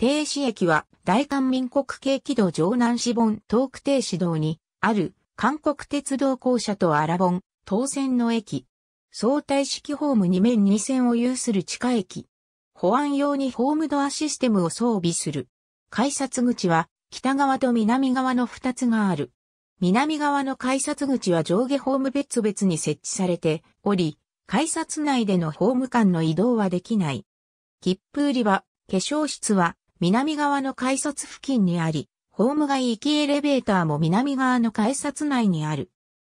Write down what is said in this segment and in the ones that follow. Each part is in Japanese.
停止駅は大韓民国系軌道城南市本東区停止道にある韓国鉄道公社とアラボン、東線の駅。相対式ホーム2面2線を有する地下駅。保安用にホームドアシステムを装備する。改札口は北側と南側の2つがある。南側の改札口は上下ホーム別々に設置されており、改札内でのホーム間の移動はできない。切符売り場、化粧室は南側の改札付近にあり、ホーム街行きエレベーターも南側の改札内にある。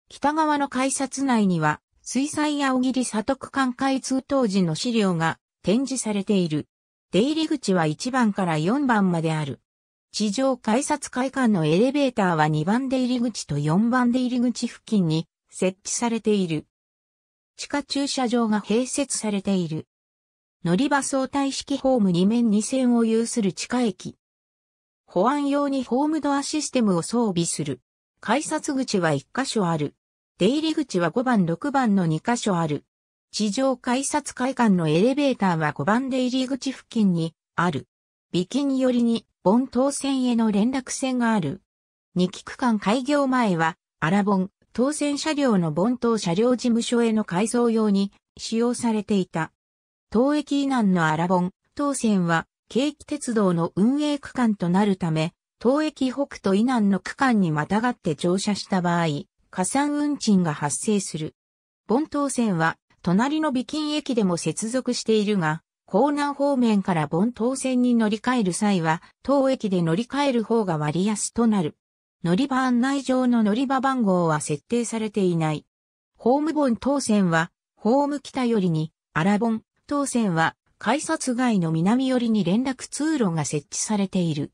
北側の改札内には、水彩青り里区間開通当時の資料が展示されている。出入り口は1番から4番まである。地上改札会館のエレベーターは2番出入り口と4番出入り口付近に設置されている。地下駐車場が併設されている。乗り場相対式ホーム2面2線を有する地下駅。保安用にホームドアシステムを装備する。改札口は1箇所ある。出入り口は5番6番の2箇所ある。地上改札会館のエレベーターは5番出入り口付近にある。ビキニ寄りにン東線への連絡線がある。2期区間開業前は、アラボン、当選車両のボン東車両事務所への改造用に使用されていた。東駅以南のアラボン、東線は、京畿鉄道の運営区間となるため、東駅北と以南の区間にまたがって乗車した場合、加算運賃が発生する。盆東線は、隣の美金駅でも接続しているが、港南方面から盆東線に乗り換える際は、当駅で乗り換える方が割安となる。乗り場案内上の乗り場番号は設定されていない。ホーム盆東線は、ホーム北よりに、アラボン、東線は改札外の南寄りに連絡通路が設置されている。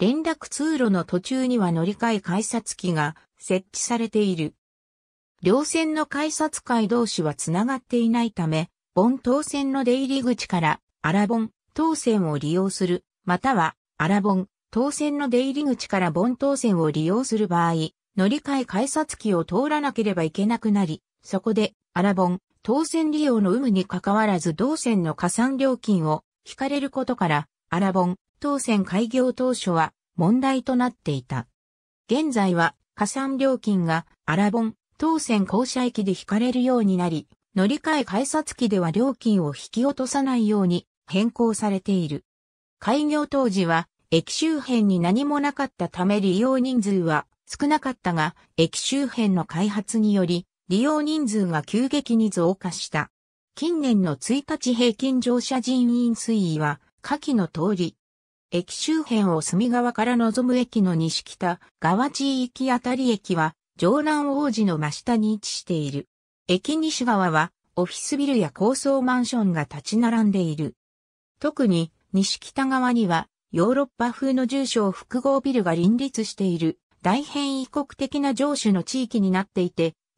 連絡通路の途中には乗り換え改札機が設置されている。両線の改札階同士はつながっていないため、ン東線の出入り口からアラボン東線を利用する、またはアラボン東線の出入り口からン東線を利用する場合、乗り換え改札機を通らなければいけなくなり、そこでアラボン当選利用の有無に関わらず同線の加算料金を引かれることから、アラボン、当選開業当初は問題となっていた。現在は加算料金がアラボン、当選降車駅で引かれるようになり、乗り換え改札機では料金を引き落とさないように変更されている。開業当時は駅周辺に何もなかったため利用人数は少なかったが、駅周辺の開発により利用人数が急激に増加した。近年の1日平均乗車人員推移は、下記の通り。駅周辺を隅側から望む駅の西北川地域あたり駅は、上南王子の真下に位置している。駅西側は、オフィスビルや高層マンションが立ち並んでいる。特に、西北側には、ヨーロッパ風の住所を複合ビルが林立している、大変異国的な城主の地域になっていて、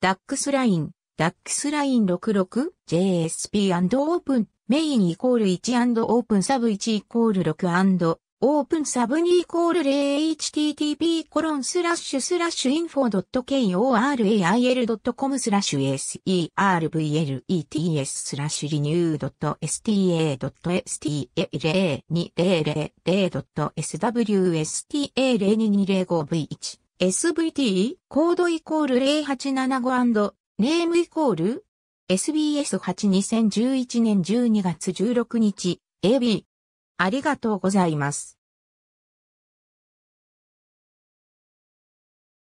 ダックスライン、ダックスライン 66JSP& オープン、メインイコール 1& オープンサブ1イコール 6& オープンサブ2イコール 0http コロンスラッシュスラッシュ info.korail.com スラッシュ servlets スラッシュリニュードット s t a s t a 0 2 0 0 0 s w s t a 0 2 2 0 v 1 SVT コードイコール 0875& ネームイコール SBS8 2011年12月16日 AB ありがとうございます。